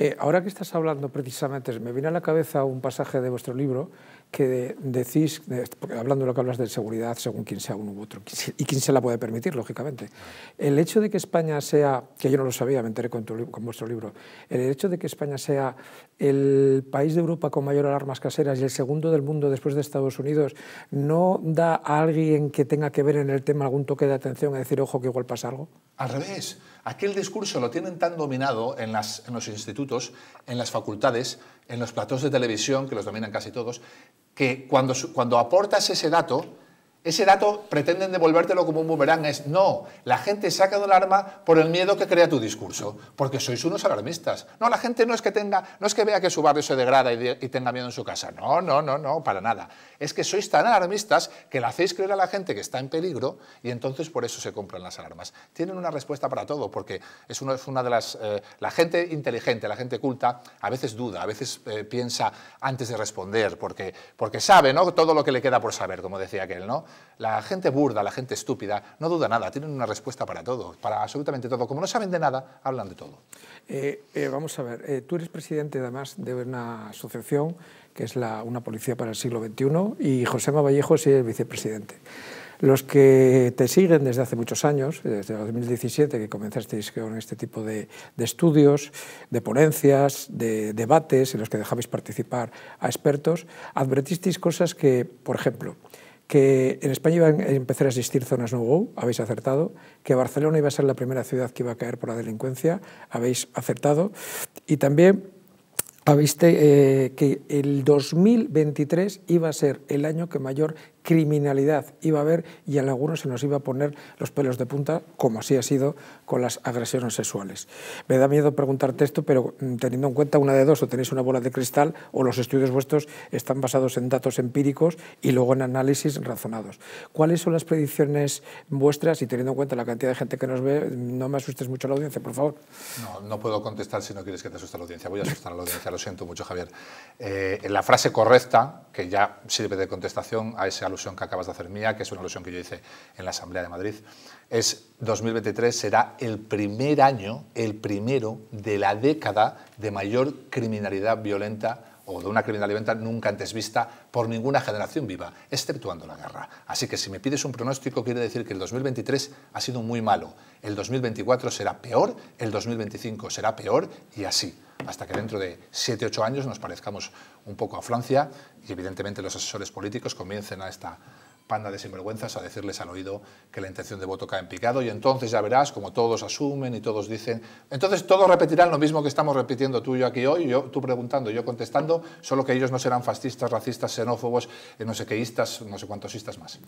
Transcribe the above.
Eh, ahora que estás hablando precisamente, me viene a la cabeza un pasaje de vuestro libro que decís, hablando de lo que hablas de seguridad, según quien sea uno u otro, y quién se la puede permitir, lógicamente. El hecho de que España sea, que yo no lo sabía, me enteré con, vuestro libro, el hecho de que España sea el país de Europa con mayor alarmas caseras y el segundo del mundo después de Estados Unidos, ¿no da a alguien que tenga que ver en el tema algún toque de atención a decir, ojo, que igual pasa algo? Al revés, aquel discurso lo tienen tan dominado en los institutos en las facultades, en los platos de televisión, que los dominan casi todos, que cuando, cuando aportas ese dato, ese dato pretenden devolvértelo como un boomerang. Es no, la gente saca de alarma por el miedo que crea tu discurso, porque sois unos alarmistas. No, la gente no es que tenga, no es que vea que su barrio se degrada y, tenga miedo en su casa. No, no, no, no, para nada. Es que sois tan alarmistas que le hacéis creer a la gente que está en peligro y entonces por eso se compran las alarmas. Tienen una respuesta para todo, porque es, una de las. Eh, la gente inteligente, la gente culta, a veces duda, a veces eh, piensa antes de responder, porque, porque sabe ¿no? todo lo que le queda por saber, como decía aquel, ¿no? La gente burda, la gente estúpida, no duda nada, tienen una respuesta para todo, para absolutamente todo. Como no saben de nada, hablan de todo. Eh, eh, vamos a ver, eh, tú eres presidente además de una asociación que es una policía para el siglo XXI y José Vallejo es el vicepresidente. Los que te siguen desde hace muchos años, desde el 2017 que comenzasteis con este tipo de, de estudios, de ponencias, de debates en los que dejabais participar a expertos, advertisteis cosas que, por ejemplo, que en España iban a empezar a existir zonas no-go, habéis acertado, que Barcelona iba a ser la primera ciudad que iba a caer por la delincuencia, habéis acertado, y también eh, que el 2023 iba a ser el año que mayor criminalidad iba a haber y en algunos se nos iba a poner los pelos de punta, como así ha sido con las agresiones sexuales. Me da miedo preguntarte esto, pero mm, teniendo en cuenta una de dos, o tenéis una bola de cristal o los estudios vuestros están basados en datos empíricos y luego en análisis razonados. ¿Cuáles son las predicciones vuestras y teniendo en cuenta la cantidad de gente que nos ve, no me asustes mucho a la audiencia, por favor? No, no puedo contestar si no quieres que te asuste la audiencia. Voy a asustar a la audiencia, lo siento mucho, Javier. Eh, la frase correcta, que ya sirve de contestación a ese alumno que acabas de hacer mía, que es una alusión que yo hice en la Asamblea de Madrid, es 2023 será el primer año, el primero de la década de mayor criminalidad violenta o de una criminalidad violenta nunca antes vista por ninguna generación viva, exceptuando la guerra. Así que si me pides un pronóstico, quiere decir que el 2023 ha sido muy malo, el 2024 será peor, el 2025 será peor y así hasta que dentro de 7, ocho años nos parezcamos un poco a Francia y evidentemente los asesores políticos comiencen a esta panda de sinvergüenzas a decirles al oído que la intención de voto cae en picado y entonces ya verás como todos asumen y todos dicen, entonces todos repetirán lo mismo que estamos repitiendo tú y yo aquí hoy, yo, tú preguntando, yo contestando, solo que ellos no serán fascistas, racistas, xenófobos, eh, no sé quéistas, no sé cuántosistas más.